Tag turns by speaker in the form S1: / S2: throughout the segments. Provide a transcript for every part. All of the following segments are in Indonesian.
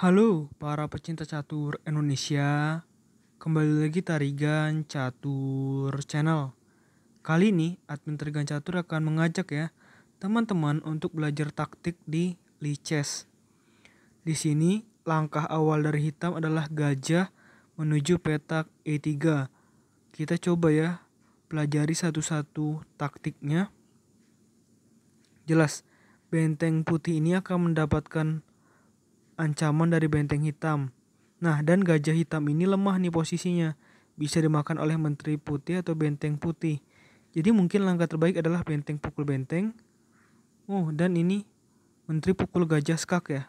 S1: Halo para pecinta catur Indonesia, kembali lagi Tarigan Catur Channel. Kali ini admin Tarigan Catur akan mengajak ya teman-teman untuk belajar taktik di Lichess. Di sini langkah awal dari hitam adalah gajah menuju petak E3. Kita coba ya pelajari satu-satu taktiknya. Jelas, benteng putih ini akan mendapatkan ancaman dari benteng hitam. Nah, dan gajah hitam ini lemah nih posisinya. Bisa dimakan oleh menteri putih atau benteng putih. Jadi mungkin langkah terbaik adalah benteng pukul benteng. Oh, dan ini menteri pukul gajah skak ya.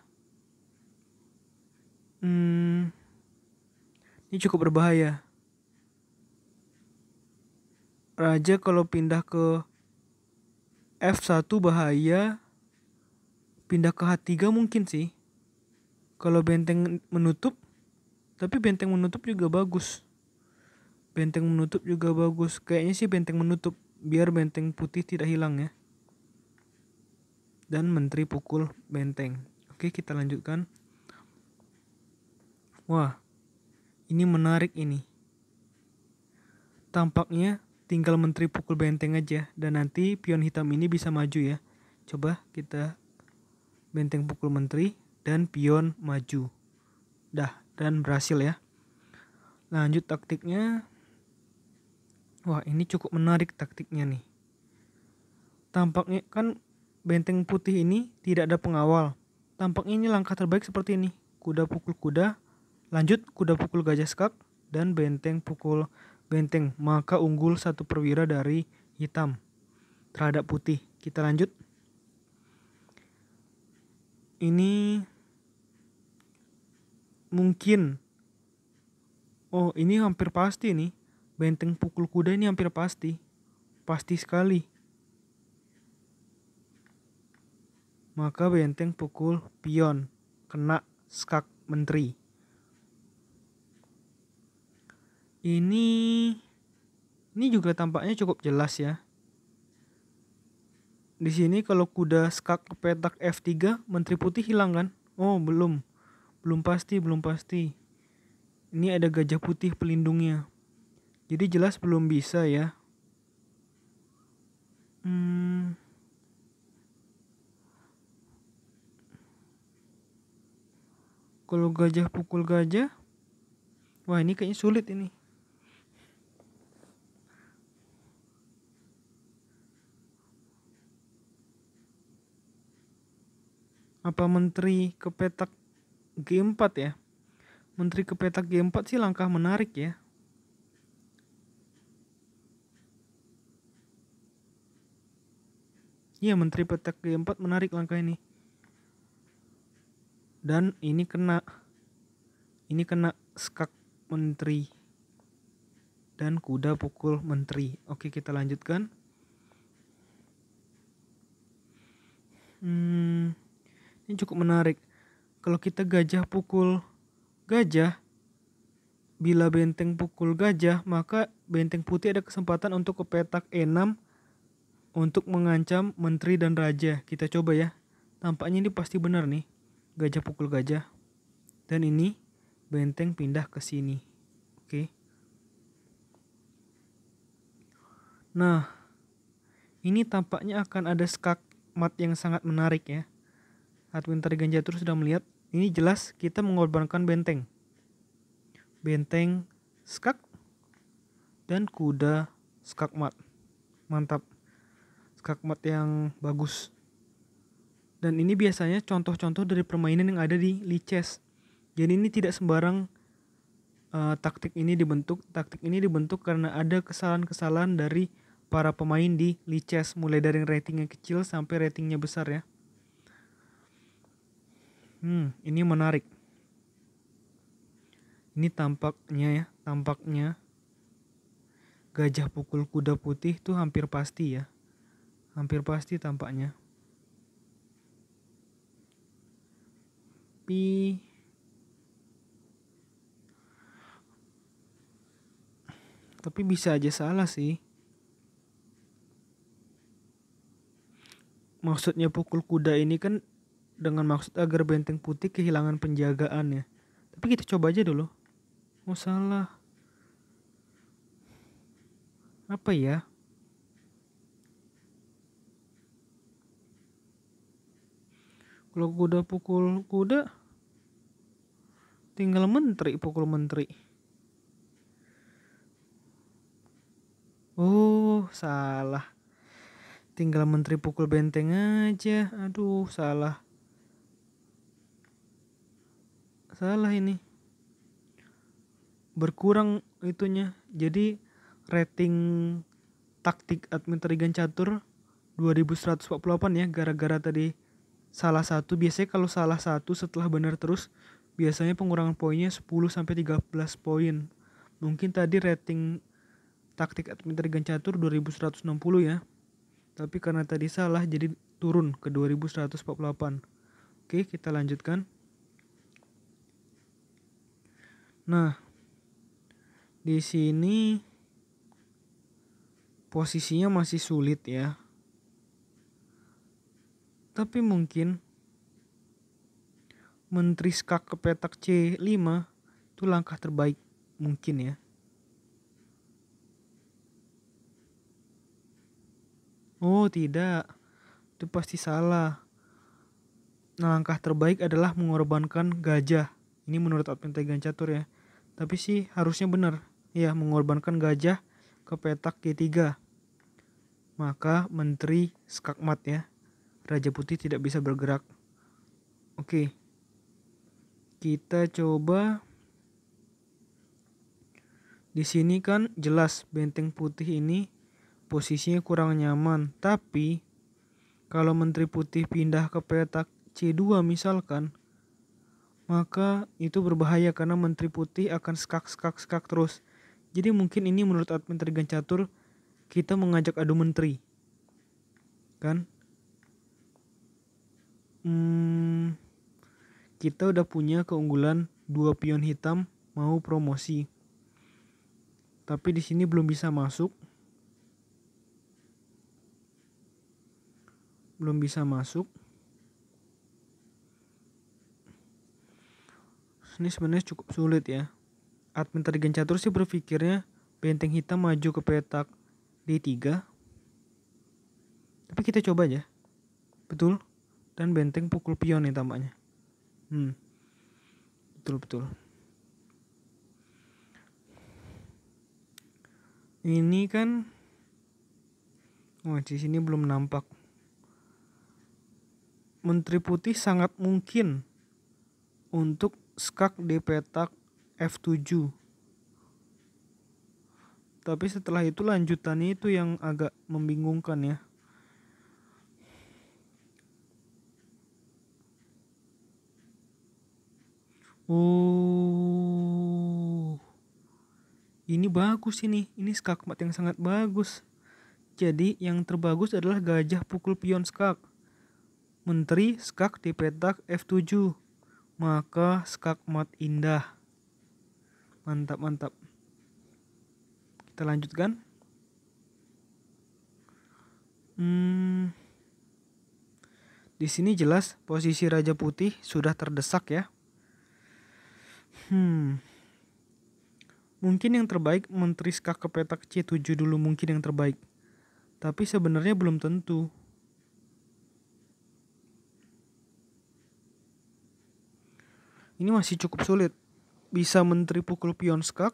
S1: Hmm, ini cukup berbahaya. Raja kalau pindah ke F1 bahaya, pindah ke H3 mungkin sih kalau benteng menutup tapi benteng menutup juga bagus benteng menutup juga bagus kayaknya sih benteng menutup biar benteng putih tidak hilang ya dan menteri pukul benteng oke kita lanjutkan wah ini menarik ini tampaknya tinggal menteri pukul benteng aja dan nanti pion hitam ini bisa maju ya coba kita benteng pukul menteri dan pion maju. Dah, dan berhasil ya. Lanjut taktiknya. Wah, ini cukup menarik taktiknya nih. Tampaknya kan benteng putih ini tidak ada pengawal. Tampaknya ini langkah terbaik seperti ini. Kuda pukul kuda, lanjut kuda pukul gajah skak, dan benteng pukul benteng. Maka unggul satu perwira dari hitam terhadap putih. Kita lanjut ini mungkin oh ini hampir pasti nih benteng pukul kuda ini hampir pasti pasti sekali maka benteng pukul pion kena skak menteri ini ini juga tampaknya cukup jelas ya di sini kalau kuda skak ke petak F3 menteri putih hilang kan? Oh, belum. Belum pasti, belum pasti. Ini ada gajah putih pelindungnya. Jadi jelas belum bisa ya. Hmm. Kalau gajah pukul gajah. Wah, ini kayaknya sulit ini. apa menteri ke petak G4 ya menteri ke petak G4 sih langkah menarik ya Iya menteri petak G4 menarik langkah ini dan ini kena ini kena skak menteri dan kuda pukul menteri. Oke, kita lanjutkan. Hmm. Ini cukup menarik. Kalau kita gajah pukul gajah, bila benteng pukul gajah, maka benteng putih ada kesempatan untuk ke petak E6 untuk mengancam menteri dan raja. Kita coba ya. Tampaknya ini pasti benar nih. Gajah pukul gajah. Dan ini benteng pindah ke sini. Oke. Nah, ini tampaknya akan ada skak yang sangat menarik ya. Ganja terus sudah melihat, ini jelas kita mengorbankan benteng. Benteng skak dan kuda skakmat. Mantap. Skakmat yang bagus. Dan ini biasanya contoh-contoh dari permainan yang ada di Lichess. Jadi ini tidak sembarang uh, taktik ini dibentuk. Taktik ini dibentuk karena ada kesalahan-kesalahan dari para pemain di Lichess mulai dari rating yang kecil sampai ratingnya besar ya. Hmm, ini menarik. Ini tampaknya ya, tampaknya gajah pukul kuda putih tuh hampir pasti ya. Hampir pasti tampaknya. Pi Tapi bisa aja salah sih. Maksudnya pukul kuda ini kan dengan maksud agar benteng putih kehilangan penjagaannya. Tapi kita coba aja dulu. Oh salah. Apa ya? Kalau kuda pukul kuda, tinggal menteri pukul menteri. Oh, salah. Tinggal menteri pukul benteng aja. Aduh, salah. salah ini berkurang itunya jadi rating taktik admin Trigan catur 2148 ya gara-gara tadi salah satu biasanya kalau salah satu setelah benar terus biasanya pengurangan poinnya 10 sampai 13 poin mungkin tadi rating taktik admin Trigan catur 2160 ya tapi karena tadi salah jadi turun ke 2148 oke kita lanjutkan Nah, di sini posisinya masih sulit ya. Tapi mungkin menteri skak ke petak C5 itu langkah terbaik mungkin ya. Oh tidak, itu pasti salah. Nah, langkah terbaik adalah mengorbankan gajah. Ini menurut admin Tegan Catur ya. Tapi sih harusnya benar, ya mengorbankan gajah ke petak G3. Maka menteri skakmat ya, Raja Putih tidak bisa bergerak. Oke, kita coba di sini kan jelas benteng putih ini posisinya kurang nyaman, tapi kalau menteri putih pindah ke petak C2 misalkan, maka itu berbahaya karena menteri putih akan skak-skak-skak terus. Jadi mungkin ini menurut admin Trigan Catur kita mengajak adu menteri. Kan? Hmm, kita udah punya keunggulan dua pion hitam mau promosi. Tapi di sini belum bisa masuk. Belum bisa masuk. ini sebenarnya cukup sulit ya. Admin tadi Gencatur sih berpikirnya benteng hitam maju ke petak D3. Tapi kita coba aja. Betul? Dan benteng pukul pion nih tampaknya. Hmm. Betul betul. Ini kan wah di sini belum nampak. Menteri Putih sangat mungkin untuk skak di petak F7 tapi setelah itu lanjutannya itu yang agak membingungkan ya Oh, ini bagus ini. Ini skak mat yang sangat bagus. Jadi yang terbagus adalah gajah pukul pion skak. Menteri skak di petak F7 maka skakmat indah. Mantap, mantap. Kita lanjutkan. Hmm, di sini jelas posisi Raja Putih sudah terdesak ya. Hmm, mungkin yang terbaik menteri skak ke petak C7 dulu mungkin yang terbaik. Tapi sebenarnya belum tentu. ini masih cukup sulit. Bisa menteri pukul pion skak,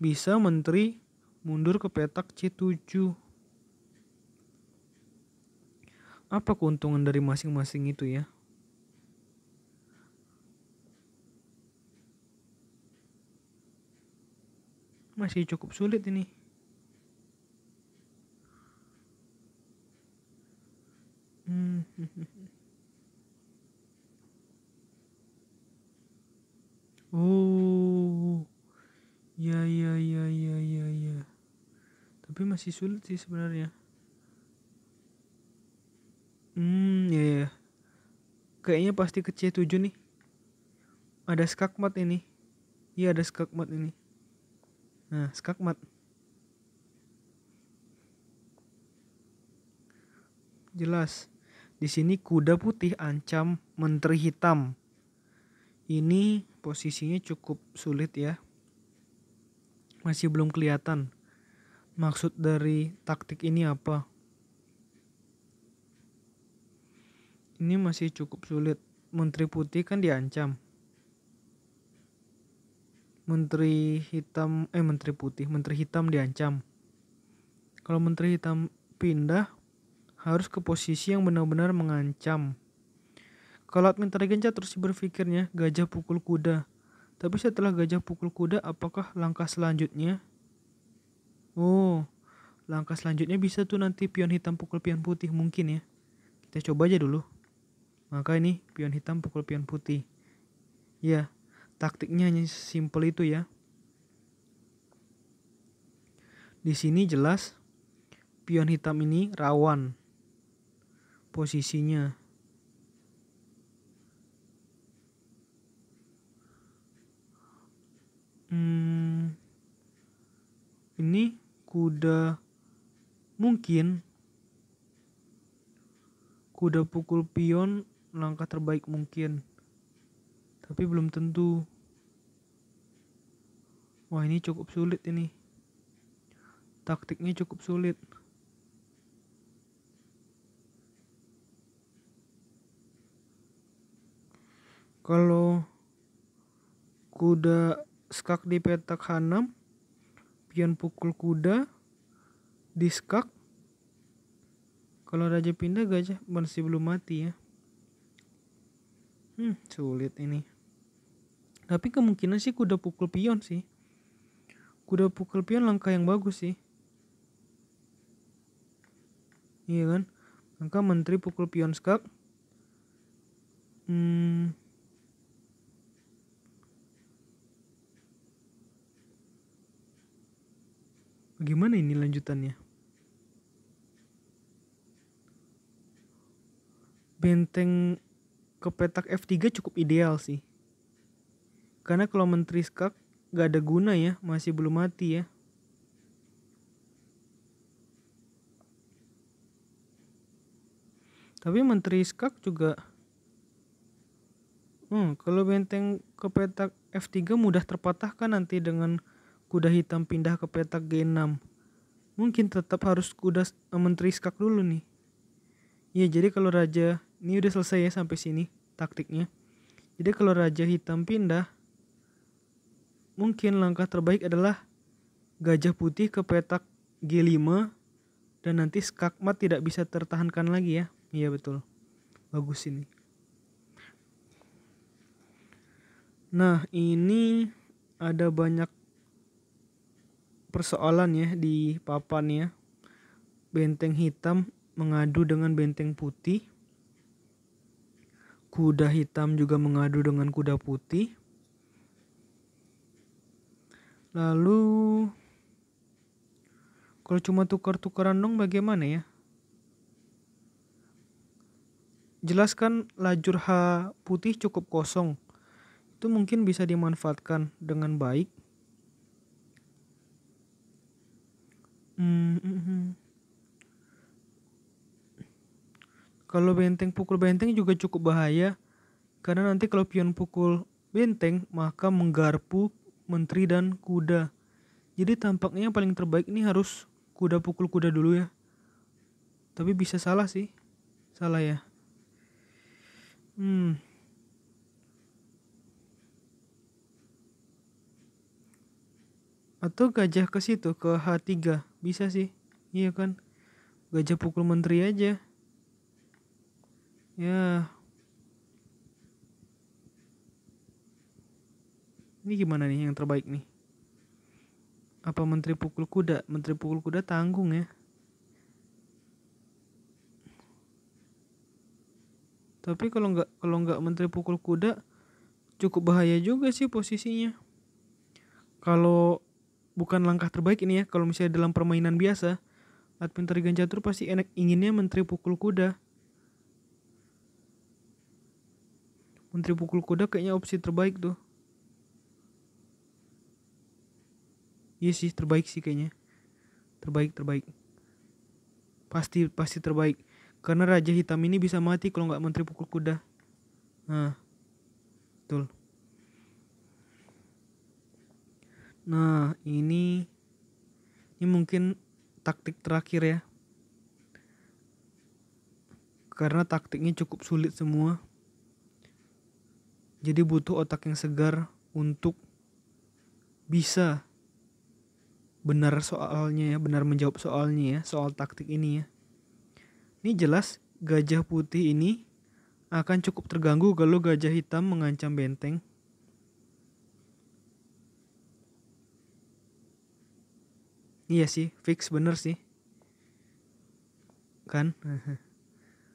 S1: bisa menteri mundur ke petak C7. Apa keuntungan dari masing-masing itu ya? Masih cukup sulit ini. Hmm. hmm, hmm. masih sulit sih sebenarnya hmm ya ya kayaknya pasti ke C7 nih ada skakmat ini iya ada skakmat ini nah skakmat jelas di sini kuda putih ancam menteri hitam ini posisinya cukup sulit ya masih belum kelihatan Maksud dari taktik ini apa? Ini masih cukup sulit. Menteri putih kan diancam. Menteri hitam eh menteri putih, menteri hitam diancam. Kalau menteri hitam pindah harus ke posisi yang benar-benar mengancam. Kalau admin tergencet terus berpikirnya gajah pukul kuda. Tapi setelah gajah pukul kuda apakah langkah selanjutnya Oh, langkah selanjutnya bisa tuh nanti pion hitam pukul pion putih mungkin ya. Kita coba aja dulu. Maka ini pion hitam pukul pion putih. Ya, taktiknya hanya simpel itu ya. Di sini jelas pion hitam ini rawan posisinya. Hmm, ini kuda mungkin kuda pukul pion langkah terbaik mungkin tapi belum tentu wah ini cukup sulit ini taktiknya cukup sulit kalau kuda skak di petak hanam pion pukul kuda, diskak. Kalau raja pindah gajah masih belum mati ya. Hmm, sulit ini. Tapi kemungkinan sih kuda pukul pion sih. Kuda pukul pion langkah yang bagus sih. Iya kan? Langkah menteri pukul pion skak. Hmm, gimana ini lanjutannya? Benteng ke petak F3 cukup ideal sih. Karena kalau Menteri Skak gak ada guna ya, masih belum mati ya. Tapi Menteri Skak juga Hmm, kalau benteng ke petak F3 mudah terpatahkan nanti dengan kuda hitam pindah ke petak G6. Mungkin tetap harus kuda eh, menteri skak dulu nih. Iya jadi kalau raja, ini udah selesai ya sampai sini taktiknya. Jadi kalau raja hitam pindah, mungkin langkah terbaik adalah gajah putih ke petak G5 dan nanti skakmat tidak bisa tertahankan lagi ya. Iya betul. Bagus ini. Nah, ini ada banyak persoalan ya di papan ya. Benteng hitam mengadu dengan benteng putih. Kuda hitam juga mengadu dengan kuda putih. Lalu kalau cuma tukar-tukaran dong bagaimana ya? Jelaskan lajur H putih cukup kosong. Itu mungkin bisa dimanfaatkan dengan baik Hmm, hmm, hmm. Kalau benteng pukul benteng juga cukup bahaya karena nanti kalau pion pukul benteng maka menggarpu menteri dan kuda. Jadi tampaknya yang paling terbaik ini harus kuda pukul kuda dulu ya. Tapi bisa salah sih. Salah ya. Hmm. Atau gajah ke situ ke H3 bisa sih iya kan gajah pukul menteri aja ya ini gimana nih yang terbaik nih apa menteri pukul kuda menteri pukul kuda tanggung ya tapi kalau nggak kalau nggak menteri pukul kuda cukup bahaya juga sih posisinya kalau bukan langkah terbaik ini ya kalau misalnya dalam permainan biasa Admin tarigan Catur pasti enak inginnya menteri pukul kuda. Menteri pukul kuda kayaknya opsi terbaik tuh. Iya sih terbaik sih kayaknya. Terbaik terbaik. Pasti pasti terbaik. Karena Raja Hitam ini bisa mati kalau nggak menteri pukul kuda. Nah, betul. Nah, ini ini mungkin taktik terakhir ya. Karena taktiknya cukup sulit semua. Jadi butuh otak yang segar untuk bisa benar soalnya ya, benar menjawab soalnya ya, soal taktik ini ya. Ini jelas gajah putih ini akan cukup terganggu kalau gajah hitam mengancam benteng Iya sih, fix bener sih. Kan?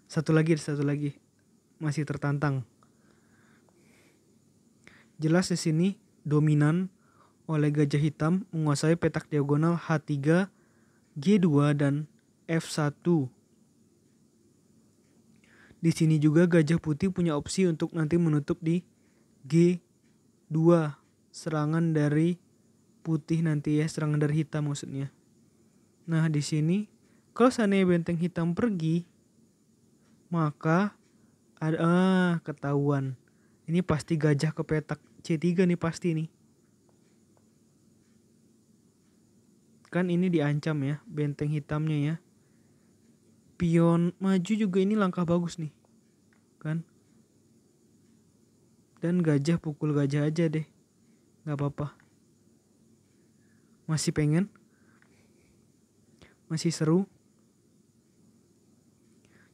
S1: Satu lagi, satu lagi. Masih tertantang. Jelas di sini dominan oleh gajah hitam menguasai petak diagonal H3, G2 dan F1. Di sini juga gajah putih punya opsi untuk nanti menutup di G2 serangan dari putih nanti ya serangan dari hitam maksudnya. Nah di sini kalau sana benteng hitam pergi maka ada ah, ketahuan ini pasti gajah ke petak C3 nih pasti nih. Kan ini diancam ya benteng hitamnya ya. Pion maju juga ini langkah bagus nih. Kan? Dan gajah pukul gajah aja deh. Gak apa-apa masih pengen masih seru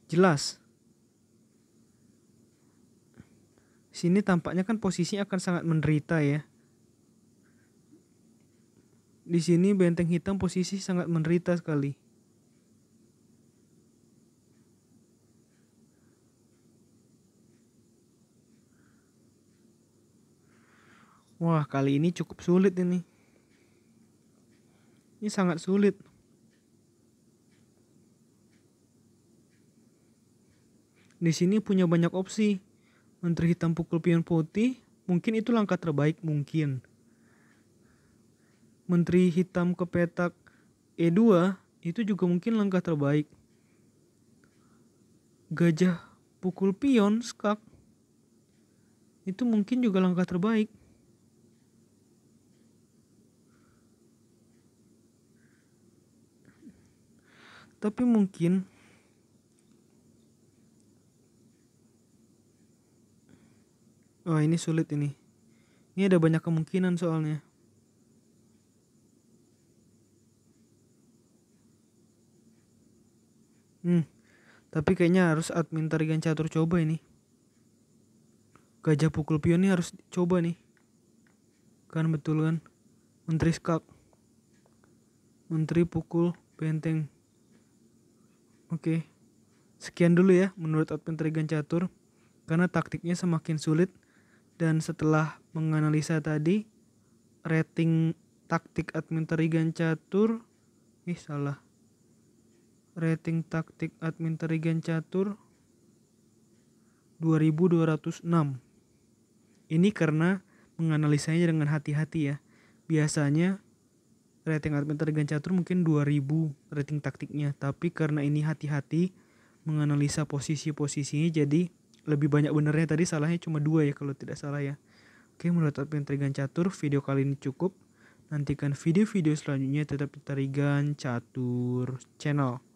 S1: jelas sini tampaknya kan posisi akan sangat menderita ya di sini benteng hitam posisi sangat menderita sekali Wah, kali ini cukup sulit ini ini sangat sulit. Di sini punya banyak opsi. Menteri hitam pukul pion putih, mungkin itu langkah terbaik mungkin. Menteri hitam ke petak E2, itu juga mungkin langkah terbaik. Gajah pukul pion skak, itu mungkin juga langkah terbaik. tapi mungkin oh, ini sulit ini ini ada banyak kemungkinan soalnya hmm tapi kayaknya harus admin tarikan catur coba ini gajah pukul pion ini harus coba nih kan betul kan menteri skak menteri pukul benteng Oke. Sekian dulu ya menurut admin Trigan Catur karena taktiknya semakin sulit dan setelah menganalisa tadi rating taktik admin Trigan Catur ih salah rating taktik admin Trigan Catur 2206 ini karena menganalisanya dengan hati-hati ya biasanya rating Armada dengan catur mungkin 2000 rating taktiknya tapi karena ini hati-hati menganalisa posisi-posisinya jadi lebih banyak benernya tadi salahnya cuma dua ya kalau tidak salah ya oke menurut Armada catur video kali ini cukup nantikan video-video selanjutnya tetap Trigan Catur Channel